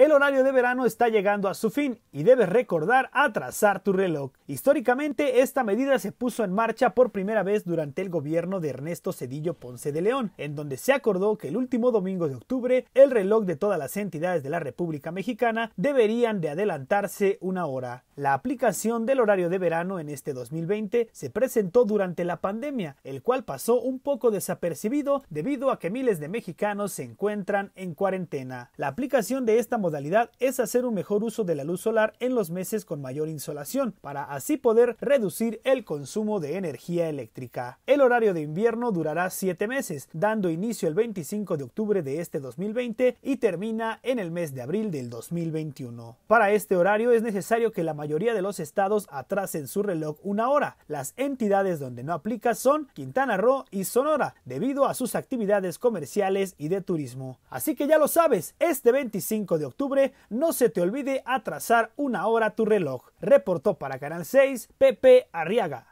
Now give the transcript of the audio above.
El horario de verano está llegando a su fin y debes recordar atrasar tu reloj. Históricamente, esta medida se puso en marcha por primera vez durante el gobierno de Ernesto Cedillo Ponce de León, en donde se acordó que el último domingo de octubre el reloj de todas las entidades de la República Mexicana deberían de adelantarse una hora. La aplicación del horario de verano en este 2020 se presentó durante la pandemia, el cual pasó un poco desapercibido debido a que miles de mexicanos se encuentran en cuarentena. La aplicación de esta modalidad es hacer un mejor uso de la luz solar en los meses con mayor insolación, para así poder reducir el consumo de energía eléctrica. El horario de invierno durará 7 meses, dando inicio el 25 de octubre de este 2020 y termina en el mes de abril del 2021. Para este horario es necesario que la mayoría de los estados atrasen su reloj una hora. Las entidades donde no aplica son Quintana Roo y Sonora, debido a sus actividades comerciales y de turismo. Así que ya lo sabes, este 25 de octubre no se te olvide atrasar una hora tu reloj. Reportó para Canal 6 Pepe Arriaga.